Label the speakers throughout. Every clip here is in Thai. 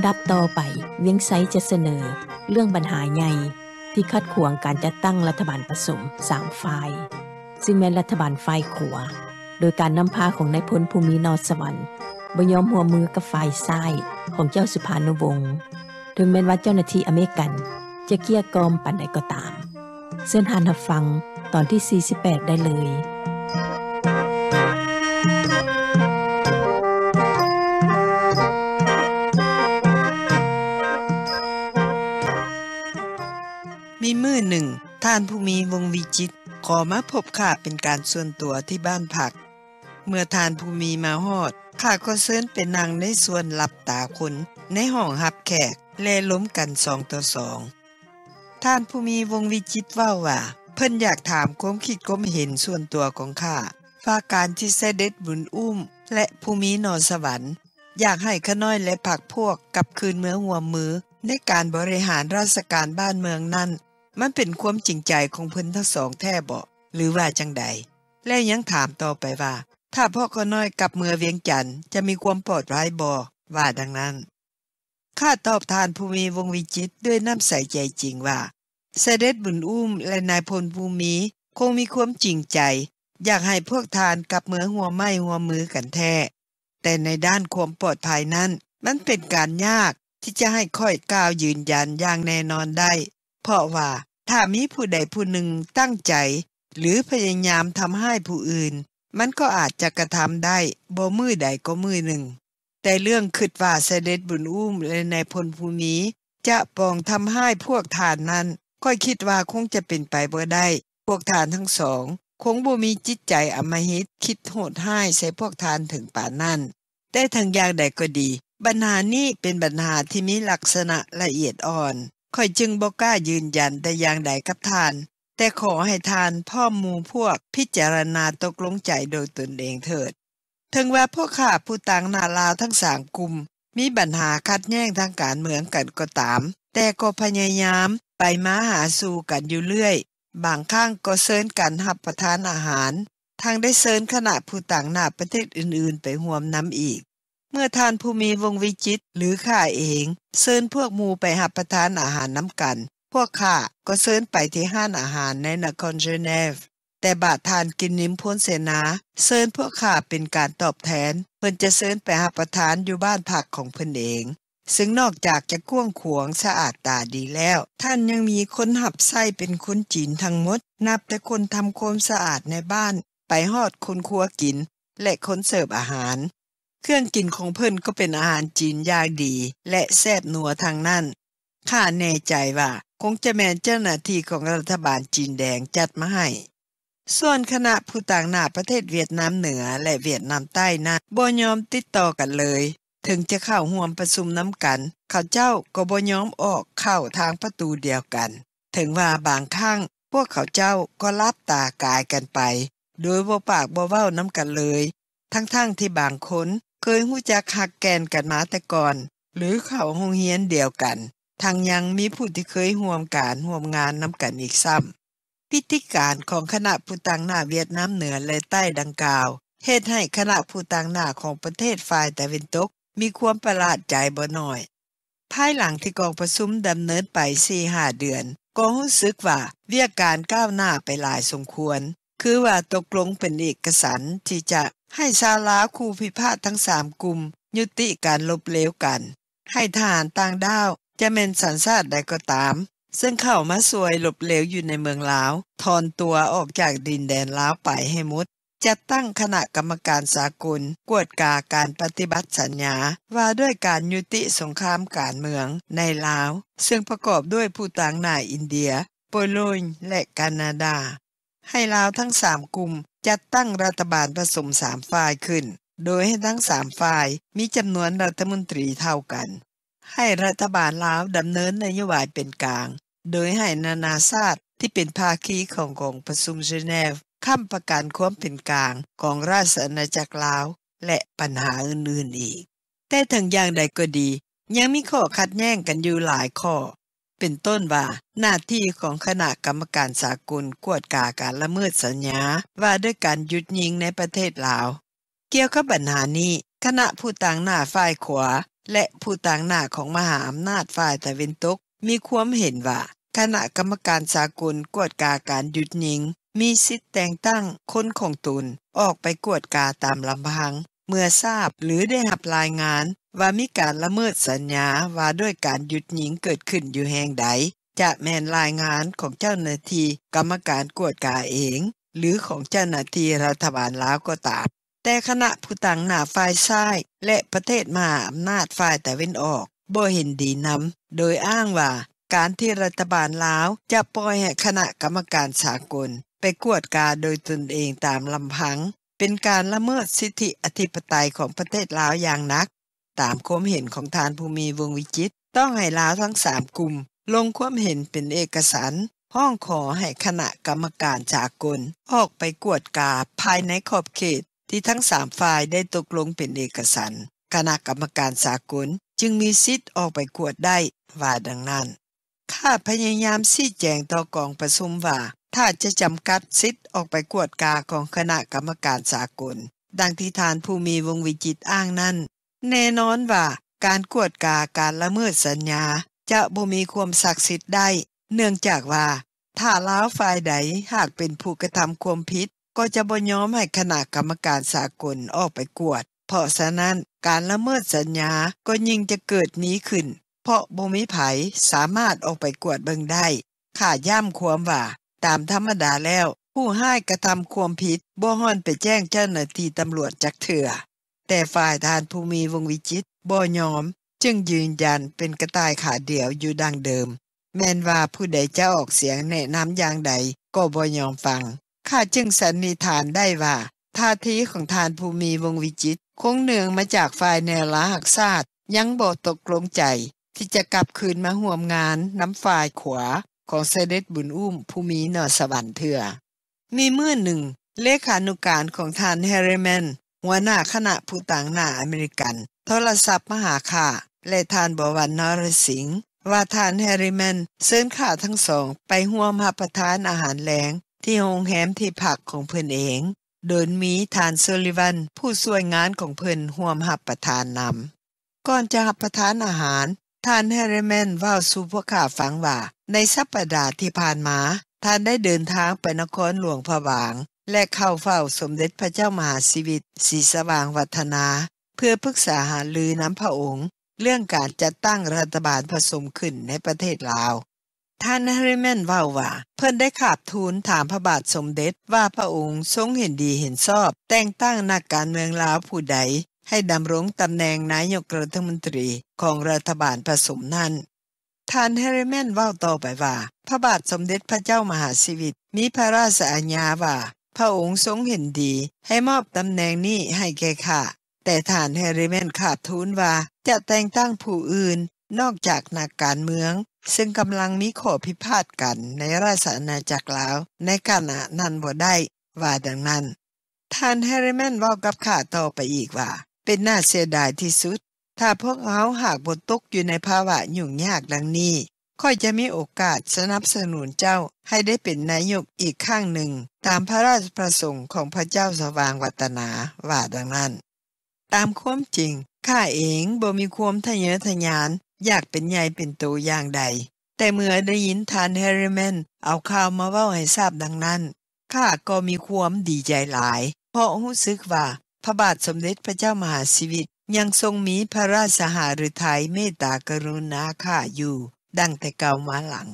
Speaker 1: ำดับต่อไปเวียงไซจะเสนอเรื่องปัญหาใหญ่ที่คัดขวางการจัดตั้งรัฐบาลผสมสามฝ่าย ซึ่งแม้รัฐบาลฝ่ายขวาโดยการนำพาของนายพลภูมินอสวรรค์บยอมหัวมือกับฝ่ายซ้ายของเจ้าสุภานุวงศ์ถึงแม้ว่าเจ้าหน้าที่อเมริกัน จะเกี้ยกอมปันใดก็ตาม เส้นหานับฟังตอนที่ 48 ได้เลยมีมือหนึ่งท่านผู้มีวงวิจิต ขอมาพบข้าเป็นการส่วนตัวที่บ้านผัก เมื่อท่านผู้มีมาหอดข้าก็เซิญเป็นนางในส่วนหลับตาคน ในห้องหับแขกแล่ล้มกันสองต่อสอง ท่านผู้มีวงวิจิตว่าว่าเพิ่นอยากถามค้มคิดค้มเห็นส่วนตัวของข้าฝาการที่เสด็จบุญอุ้ม และภูมินอนสวรรค์ อยากให้ขน้อยและผักพวกกับคืนเมือหัวมือ ในการบริหารราชการบ้านเมืองนั่นมันเป็นความจริงใจของเพิ่นทั้งสองแท่บ่หรือว่าจังใด แล้วยังถามต่อไปว่า ถ้าพ่อก็น้อยกลับเมือเวียงจันทร์จะมีความปลอดภัยบ่ว่าดังนั้น ข้าตอบทานภูมิวงวิจิตด้วยน้ำใสใจจริงว่า เสด็จบุญอุ้มและนายพลภูมิคงมีความจริงใจ อยากให้พวกทานกลับเมือหัวไม้หัวมือกันแท้แต่ในด้านความปลอดภัยนั้นมันเป็นการยากที่จะให้ค่อยก้าวยืนยันอย่างแน่นอนได้เพราะว่าถ้ามีผู้ใดผู้หนึ่งตั้งใจ หรือพยายามทำให้ผู้อื่น มันก็อาจจะกระทำได้บ่มือใดก็มือหนึ่ง แต่เรื่องคิดว่าเสด็จบุญอุ้ม และในพลภูมิจะปองทำให้พวกทานนั้นกยคิดว่าคงจะเป็นไปบ่ได้ พวกทานทั้งสอง คงบ่มีจิตใจอมหิต คิดโหดห้ายใส่พวกทานถึงป่านนั้นได้ทางอย่างใดก็ดีปัญหานี้เป็นปัญหาที่มีลักษณะละเอียดอ่อนค่อยจึงบอกล้ายืนยันแต่อย่างใดกับทาน แต่ขอให้ทานพ่อมูพวกพิจารณาตกลงใจโดยตนเองเถิด ถึงว่พวกข้าผู้ต่างนาลาทั้งสามกลุ่มมีปัญหาคัดแย่งทางการเมืองกันก็ตาม แต่ก็พยายามไปมาหาสู่กันอยู่เรื่อยบางข้างก็เซินกันหับประทานอาหารทางได้เซินขณะผู้ต่างนาประเทศอื่นๆ ไปห่วมน้ำอีกเมื่อท่านผู้มีวงวิจิตหรือข้าเองเซิญพวกมูไปหับประทานอาหารน้ำกันพวกข้าก็เซิญไปที่ห้านอาหารในนครเจเนฟแต่บาททานกินนิ้มพ้นเสนาเซิญพวกข้าเป็นการตอบแทนเพิ่นจะเซิญไปหับประทานอยู่บ้านผักของเพิ่นเอง ซึ่งนอกจากจะก้วงขวงสะอาดตาดีแล้ว ท่านยังมีคนหับไส้เป็นคนจีนทั้งหมด นับแต่คนทำคมสะอาดในบ้าน ไปหอดคนครัวกิน และคนเสิร์ฟอาหารเครื่องกินของเพิ่นก็เป็นอาหารจีนยากดี และแซ่บนัวทางนั่นข้าแน่ใจว่าคงจะแมนเจ้าหน้าที่ของรัฐบาลจีนแดงจัดมาให้ ส่วนคณะผู้ต่างหน้าประเทศเวียดนามเหนือและเวียดนามใต้นะบ่ยอมติดต่อกันเลย ถึงจะเข้าห่วมประชุมน้ำกันเขาเจ้าก็บ่ยอมออกเข้าทางประตูเดียวกัน ถึงว่าบางครั้งพวกเขาเจ้าก็ลับตากายกันไป โดยบ่ปากบ่เว้าน้ำกันเลย ทั้งๆทที่บางคนเคยหู้จักหักแกนกันมาแต่ก่อนหรือเข่าห้องเฮียนเดียวกันทางยังมีผู้ที่เคยห่วมการห่วมงานนำกันอีกซ้ำพิธีการของคณะผู้ต่างหน้า เวียดนามเหนือและใต้ดังกล่าวเหตุให้คณะผู้ต่างหน้า ของประเทศฝ่ายแต่เวนตก มีความประหลาดใจบ่หน่อยภายหลังที่กองประชุมดำเนินไปสี่หาเดือนก็รู้สึกว่าเวียการก้าวหน้าไปหลายสมควร คือว่าตกลงเป็นเอกสารที่จะให้ชาวลาวคู่พิพาททั้งสามกลุ่มยุติการลบเลวกัน ให้ทหารต่างด้าวจะเป็นสันสาตใดก็ตาม ซึ่งเข้ามาสวยหลบเลวอยู่ในเมืองลาวถอนตัวออกจากดินแดนลาวไปให้มุดจะตั้งคณะกรรมการสากลกวดกาการปฏิบัติสัญญาว่าด้วยการยุติสงครามการเมืองในลาว ซึ่งประกอบด้วยผู้ต่างหน้าอินเดีย โปโลนและแคนาดาให้ลาวทั้งสามกลุ่มจัดตั้งรัฐบาลผสมสามฝ่ายขึ้น โดยให้ทั้งสามฝ่ายมีจำนวนรัฐมนตรีเท่ากัน ให้รัฐบาลลาวดำเนินนโยบายเป็นกลาง โดยให้นานาชาติที่เป็นภาคีของกองประชุมเจเนฟข้ามประกันความเป็นกลางของราชอาณาจักรลาว และปัญหาอื่นๆอีก แต่ถึงอย่างใดก็ดี ยังมีข้อขัดแย้งกันอยู่หลายข้อเป็นต้นว่าหน้าที่ของคณะกรรมการสากลกวดกาการละเมิดสัญญาว่าด้วยการหยุดยิงในประเทศลาว เกี่ยวกับปัญหานี้คณะผู้ต่างหน้าฝ่ายขวาและผู้ต่างหน้าของมหาอำนาจฝ่ายตะวันตกมีความเห็นว่า คณะกรรมการสากลกวดกาการหยุดยิงมีสิทธิ์แต่งตั้งคนของตนออกไปกวดกาตามลำพังเมื่อทราบหรือได้รับรายงานว่ามีการละเมิดสัญญาว่าด้วยการหยุดหญิงเกิดขึ้นอยู่แห่งใดจะแมนรายงานของเจ้าหน้าที่กรรมการกวดกาเอง หรือของเจ้าหน้าที่รัฐบาลลาวก็ตาม แต่คณะผู้ต่างหน้าฝ่ายซ้ายและประเทศมาอำนาจฝ่ายแต่เว้นออกบ่เห็นดีนำโดยอ้างว่าการที่รัฐบาลลาวจะปล่อยให้คณะกรรมการสากลไปกวดกาโดยตนเองตามลำพังเป็นการละเมิดสิทธิอธิปไตยของประเทศลาวอย่างนัก ตามความเห็นของทานภูมิวงวิจิตต้องให้ลาวทั้งสามกลุ่ม ลงความเห็นเป็นเอกสารห้องขอให้คณะกรรมการจากลออกไปกวดกาภายในขอบเขตที่ทั้งสามฝ่ายได้ตกลงเป็นเอกสารคณะกรรมการสากลจึงมีสิทธิ์ออกไปกวดได้ว่าดังนั้นข้าพยายามชี้แจงต่อกองประชุมว่าถ้าจะจำกัดสิทธิ์ออกไปกวดกาของคณะกรรมการสากลดังที่ทานผู้มีวงวิจิตอ้างนั้น แน่นอนว่าการกวดกาการละเมิดสัญญา จะบ่มีความศักดิ์สิทธิ์ได้ เนื่องจากว่าถ้าล้าวฝ่ายใดหากเป็นผู้กระทำความผิดก็จะบ่ยอมให้คณะกรรมการสากลออกไปกวด เพราะฉะนั้นการละเมิดสัญญาก็ยิ่งจะเกิดนี้ขึ้น เพราะบ่มีไผสามารถออกไปกวดเบิงได้ข่าย่ำความว่าตามธรรมดาแล้วผู้ให้กระทำความผิดบ่ฮ้อนไปแจ้งเจ้าหน้าที่ตำรวจจักเถื่อ แต่ฝ่ายทานภูมิวงวิจิตบ่ยอม จึงยืนยันเป็นกระต่ายขาเดี่ยวอยู่ดังเดิม แม่นว่าผู้ใดจะออกเสียงแนะนำอย่างใด ก็บ่ยอมฟัง ข้าจึงสันนิษฐานได้ว่า ท่าทีของทานภูมิวงวิจิตคงเนืองมาจากฝ่ายแนวลาหักศาสตร์ยังบ่ตกลงใจ ที่จะกลับคืนมาห่วมงาน น้ำฝ่ายขวาของเสด็จบุญอุ้มผู้มีนอสวรรค์เถื่อมีเมื่อหนึ่งเลขานุการของทานเฮรริแมนหัวหน้าคณะผู้ต่างหน้าอเมริกัน โทรศัพท์มาหาค่าและทานบวันนรสิงห์ว่าทานเฮรริแมนเซิญข้าทั้งสองไปห่วมหาประทานอาหารแหลงที่โฮงแฮมที่ผักของเพื่อนเองโดนมีทานโซลิวันผู้สวยงานของเพื่อนห่วมหับประทานนำก่อนจะหับประทานอาหารท่านเฮเรแมนว่าสูพวกข้าฟัง ว่า ในสัปดาห์ที่ผ่านมา ท่านได้เดินทางไปนครหลวงพระบางและเข้าเฝ้าสมเด็จพระเจ้ามหาสิวิตศีสว่างวัฒนา เพื่อปรึกษาหารือน้ำพระองค์ เรื่องการจัดตั้งรัฐบาลผสมขึ้นในประเทศลาวท่านเฮเรแมนว่าว่าเพิ่นได้ขาบทูลถามพระบาทสมเด็จว่าพระองค์ทรงเห็นดีเห็นชอบ แต่งตั้งนักการเมืองลาวผู้ใดให้ดำรงตำแหน่งนายกรัฐมนตรีของรัฐบาลผสมนั้น ท่านเฮริเมนว่าต่อไปว่า พระบาทสมเด็จพระเจ้ามหาสิวิต มีพระราชอัญญาว่า พระองค์ทรงเห็นดีให้มอบตำแหน่งนี้ให้แก่ข้าแต่ท่านเฮริเมนขาดทุนว่าจะแต่งตั้งผู้อื่น นอกจากนักการเมือง ซึ่งกำลังมีข้อพิพาทกัน ในราชอาณาจักรลาวในขณะนั้นบ่ได้ ว่าดังนั้น ท่านเฮริเมนว่ากับข้าต่อไปอีกว่าเป็นน่าเสียดายที่สุด ถ้าพวกเขาหากบนตกอยู่ในภาวะยุ่งยากดังนี้ค่อยจะมีโอกาสสนับสนุนเจ้าให้ได้เป็นนายกอีกข้างหนึ่งตามพระราชประสงค์ของพระเจ้าสว่างวัตนาว่าดังนั้น ตามความจริงข้าเองบ่มีความทะเยอทะยาน อยากเป็นใหญ่เป็นโตอย่างใด แต่เมื่อได้ยินทานเฮริเมนเอาข่าวมาเว้าให้ทราบดังนั้น ข้าก็มีความดีใจหลาย เพราะรู้สึกว่าพระบาทสมเด็จพระเจ้ามหาสิวิต ยังทรงมีพระราชสหฤทัยเมตตากรุณาข้าอยู่ ดังแต่เก่ามาหลัง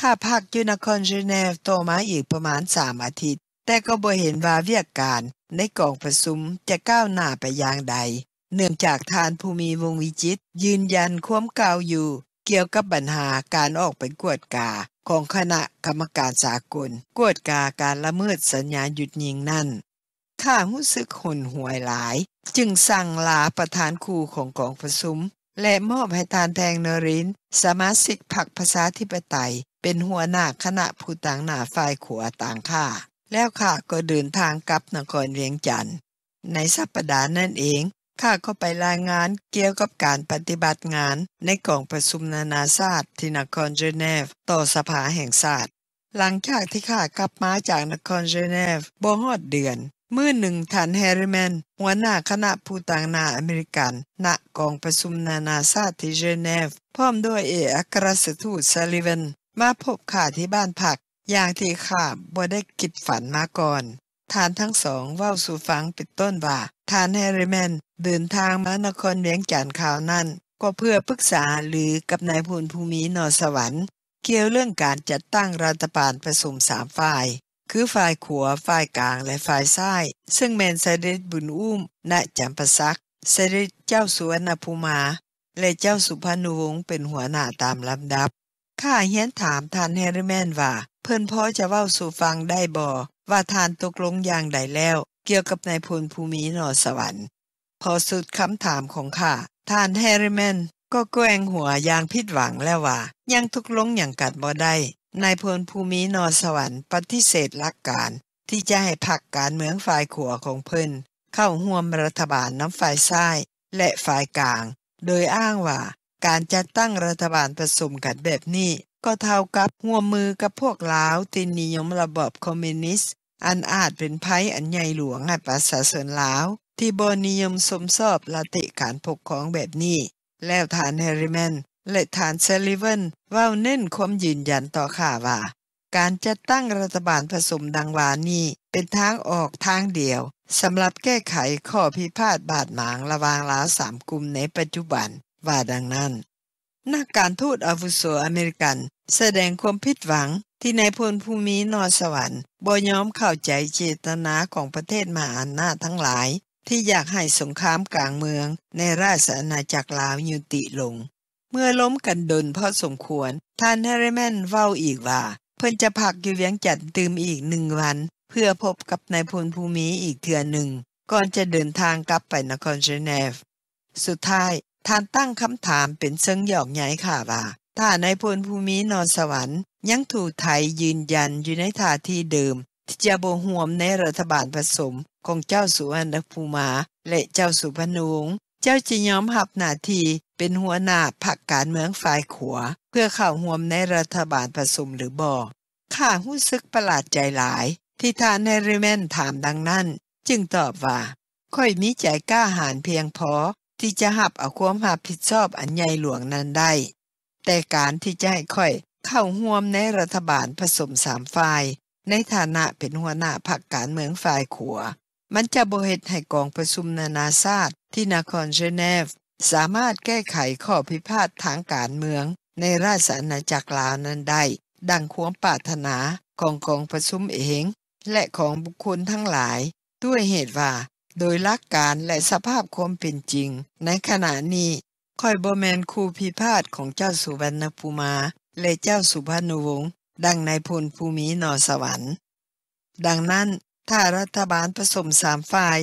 Speaker 1: ข้าพักอยู่นครเนเนฟต่อมาอีกประมาณสามอาทิตย์ แต่ก็บ่เห็นว่าเวียกการในกองประสุมจะก้าวหน้าไปอย่างใด เนื่องจากทานภูมิวงวิจิตยืนยันความก่าอยู่ เกี่ยวกับปัญหาการออกไปกวดกา ของคณะกรรมการสากลกวดกาการละเมิดสัญญาหยุดยิงนั่นข้าหู้สึกหนหวยหลาย จึงสั่งลาประธานครูของกองผสมและมอบให้ทานแทงนริน สมาชิกผักภาษาธิปไตย เป็นหัวหน้าคณะผู้ต่างหน้าฝ่ายขวต่างข้าแล้วข้าก็เดินทางกลับนครเวียงจันทร์ในสัปดาห์นั่นเอง ข้าก็ไปรายงานเกี่ยวกับการปฏิบัติงานในกองประชุมนานาชาติที่นครเจเนฟต่อสภาแห่งชาติหลังจากที่ข้ากลับมาจากนครเจเนฟบ่ฮอดเดือนเมื่อหนึ่งฐานแฮร์แมนหัวหน้าคณะผู้ต่างนาอเมริกันณกองประชุมนานาชาติที่เจเนฟพร้อมด้วยเอกอัครราชทูตซาลิเวน มาพบข้าที่บ้านผัก อย่างที่ข้าบ่ได้คิดฝันมาก่อนฐานทั้งสอง เว้าสู่ฟังเป็นต้นว่าฐานแฮร์แมนเดินทางมานครเวียงจันทร์ข่าวนั้น ก็เพื่อปรึกษาหรือกับนายพลภูมินอสวรรค์เกี่ยวเรื่องการจัดตั้งรัฐบาลผสมสามฝ่ายคือฝ่ายขวาฝ่ายกลางและฝ่ายซ้าย ซึ่งแมนเสด็จบุญอุ้มณจำปะซักเสด็จเจ้าสุวรรณภูมา และเจ้าสุพรรณวงศ์เป็นหัวหน้าตามลำดับ ข้าเฮียนถามท่านแฮร์ริแมนว่า เพื่อนพ่อจะเว้าสู่ฟังได้บ่ว่าทานตกลงอย่างใดแล้ว เกี่ยวกับนายพลภูมิหนอสวรรค์ พอสุดคำถามของข้าท่านแฮร์ริแมนก็แกล้งหัวอย่างผิดหวังแล้วว่า ยังตกลงอย่างกัดบ่ได้นายพลภูมินอสวรรค์ ปฏิเสธลักการ ที่จะให้พรรคการเมืองฝ่ายขวาของเพิ่นเข้าห่วมรัฐบาลน้ำฝ่ายซ้าย และฝ่ายกลาง โดยอ้างว่าการจัดตั้งรัฐบาลผสมกันแบบนี้ ก็เท่ากับห่วมมือกับพวกลาว ที่นิยมระบอบคอมมิวนิสต์อันอาจเป็นภัยอันใหญ่หลวงให้ประชาชนลาว ที่บนิยมสมสอบละติการปกครองแบบนี้ แล้วทานเฮริแมนและฐานเซลิเวนว่าเน้นความยืนยันต่อข่าว่า การจัดตั้งรัฐบาลผสมดังวานี้เป็นทางออกทางเดียวสำหรับแก้ไขข้อพิพาทบาดหมาง ระวางลาสามกลุ่มในปัจจุบันว่าดังนั้น นักการทูตอาวุโสอเมริกัน แสดงความผิดหวัง ที่นายพลภูมินอสวรรค์บอยอมเข้าใจเจตนาของประเทศมหาอำนาจทั้งหลาย ที่อยากให้สงครามกลางเมือง ในราชอาณาจักรลาวยุติลงมื่อล้มกันดนพอสมควรท่านแฮร์ริแมนเฝ้าอีกว่า เพิ่นจะพักอยู่เวียงจันทร์ตื่มอีกหนึ่งวัน เพื่อพบกับนายพลภูมิอีกเทือหนึ่งก่อนจะเดินทางกลับไปนครเชเนฟ สุดท้ายท่านตั้งคำถามเป็นเชิงหยอกย้ญยข่าว่าถ้านายพลภูมินอนสวรรค์ ยังถูกไทยยืนยันอยู่ในท่าที่เดิม ที่จะโบห่วมในรัฐบาลผสมของเจ้าสุวรรณภูมาและเจ้าสุพนวงจ้าจียอมหับหนาทีเป็นหัวหน้าผักการเมืองฝ่ายขวาเพื่อเข้าห่วมในรัฐบาลผสมหรือบ่ข้าหุ้ซึกประหลาดใจหลาย ที่ทานในริเมนถามดังนั้น จึงตอบว่าค่อยมีใจกล้าหาญเพียงพอที่จะหับเอาความหับผิดชอบอันใหญ่หลวงนั้นได้ แต่การที่จะให้ค่อยเข้าห่วมในรัฐบาลผสมสามฝ่ายในฐานะเป็นหัวหน้าผักการเมืองฝ่ายขวามันจะบเหตุให้กองประชุมนานาชาติที่นครเจเนฟ สามารถแก้ไขข้อพิพาททางการเมือง ในราชอาณาจักรลาวนั้นได้ ดังควมปรารถนา ของกองประชุมเอง และของบุคคลทั้งหลาย ด้วยเหตุว่า โดยลักการ และสภาพความเป็นจริง ในขณะนี้คอยบแมนคูพิพาทของเจ้าสุวรรณภูมา และเจ้าสุพรรณวงศ์ดังในพลภูมินอสวรรค์ดังนั้นถ้ารัฐบาลผสมสามฝ่าย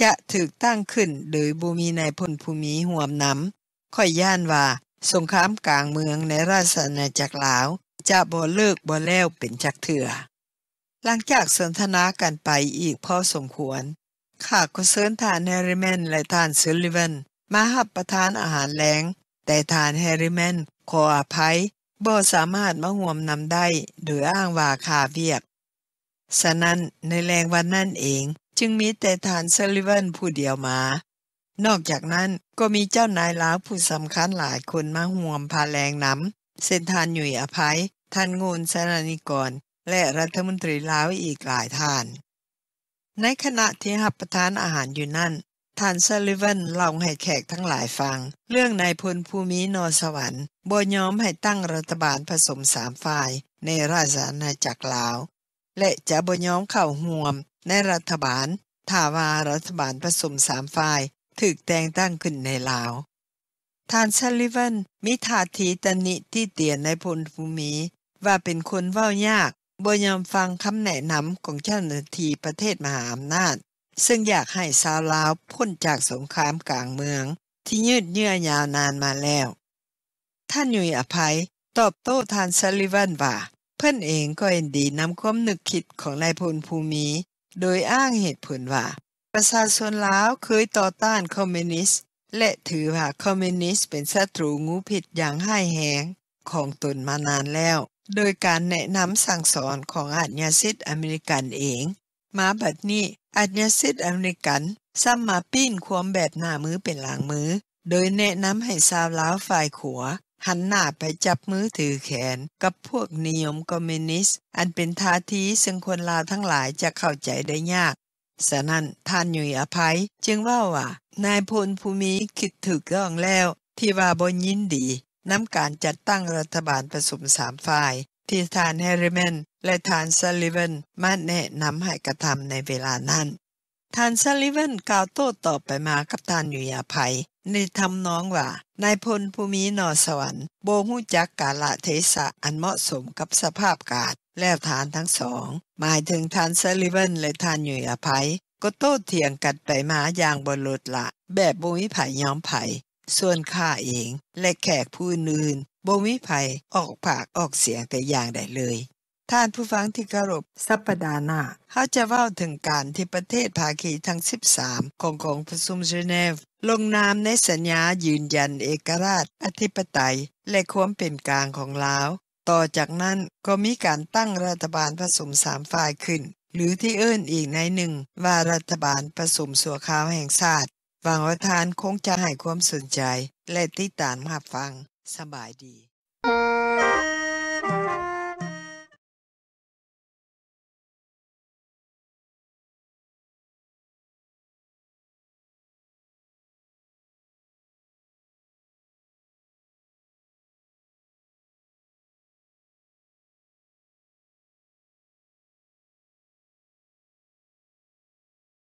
Speaker 1: จะถูกตั้งขึ้นโดยบูมีนายพลภูมิห่วมนำค่อยย่านว่า สงครามกลางเมืองในราชอาณาจักรลาว จะบ่เลิกบ่แล้วเป็นจักเถื่อ หลังจากสนทนากันไปอีกพอสมควรข้าก็เชิญทานแฮร์ริแมนและทานซิลิเวน มาหับประทานอาหารแลง แต่ทานแฮร์ริแมนขออภัยบ่สามารถมาห่วมนำได้โดยอ้างว่าขาเวียกสนั้นในแรงวันนั่นเอง จึงมีแต่ทานเซลิเวนผู้เดียวมา นอกจากนั้นก็มีเจ้านายล้าผู้สำคัญหลายคนมาห่วมพาแรงน้ำเส้นทานหยุ่ยอภัยท่านงูนสนานิกร และรัฐมนตรีล้าวอีกหลายท่าน ในขณะที่หับประทานอาหารอยู่นั่นท่านซาลิเวนเล่าให้แขกทั้งหลายฟัง เรื่องนายพลภูมินอสวรรค์บยอมให้ตั้งรัฐบาลผสมสามฝ่าย ในราชอาณาจักรลาวและจะบย้อมเข่าห่วมในรัฐบาล ถาวารัฐบาลผสมสามฝ่ายถึกแต่งตั้งขึ้นในลาวทานซัลลิวันมิถาทีตนิที่เตียนในพลภูมิว่าเป็นคนเว้ายากบ่ยอมฟังคำแนะนำของเจ้าหน้าที่ประเทศมหาอำนาจ ซึ่งอยากให้ชาวลาวพ้นจากสงครามกลางเมือง ที่ยืดเยื้อยาวนานมาแล้ว ท่านยุยอภัยตอบโต้ทานซัลลิวันว่าเพื่อนเองก็เอ็นดีนำความนึกคิดของนายพลภูมิ โดยอ้างเหตุผลว่า ประชาชนลาวเคยต่อต้านคอมมิวนิสต์และถือว่าคอมมิวนิสต์เป็นศัตรูงูผิดอย่างห้ายแหงของตนมานานแล้ว โดยการแนะนำสั่งสอนของอาญาสิยิ์อเมริกันเอง มาบัดนี้อาญาสิท์อเมริกันซ้ำมาปิ้นความแบบหน้ามือเป็นหลังมือ โดยแนะนำให้ชาวลาวฝ่ายขัวหันหน้าไปจับมือถือแขนกับพวกนิยมคอมมิวนิสต์อันเป็นทาทีซึ่งคนลาวทั้งหลายจะเข้าใจได้ยากสะนั้นท่านอยู่อภัย จึงว่าว่านายพลภูมิคิดถึกเรื่องแล้ว ที่ว่าบนยินดี น้ำการจัดตั้งรัฐบาลผสมสามฝ่าย ที่ทานแฮริเมน และทานซัลลิเวน มาแนะนำให้กระทำในเวลานั้นทานซัลลิเวนกล่าวโต้ตอบไปมากับทานอยู่ยาภัย ในทำน้องว่านายพลภูมินอสวรรค์โบหูจักกาละเทศะ อันเหมาะสมกับสภาพกาศแลวฐานทั้งสอง หมายถึงทานซัลลิเวนและทานอยู่ยาภัย ก็โต้เถียงกันไปมาอย่างบนลดละแบบบุมิไผยย้อมไผยส่วนข้าเองและแขกผู้อื่นบ่มภไผออกปากออกเสียงแต่อย่างใดเลยท่านผู้ฟังที่กรบสัปดาห์หน้าเขาจะเว้าถึงการที่ประเทศภาคีทั้ง 13 ของของประชุมเจเนฟลงนามในสัญญายืนยันเอกราช อธิปไตยและความเป็นกลางของลาว ต่อจากนั้นก็มีการตั้งรัฐบาลผสมสามฝ่ายขึ้น หรือที่เอิ้นอีกในหนึ่ง ว่ารัฐบาลผสมสัวขาวแห่งชาติหวังว่าทานคงจะให้ความสนใจ และติดตามมาฟังสบายดี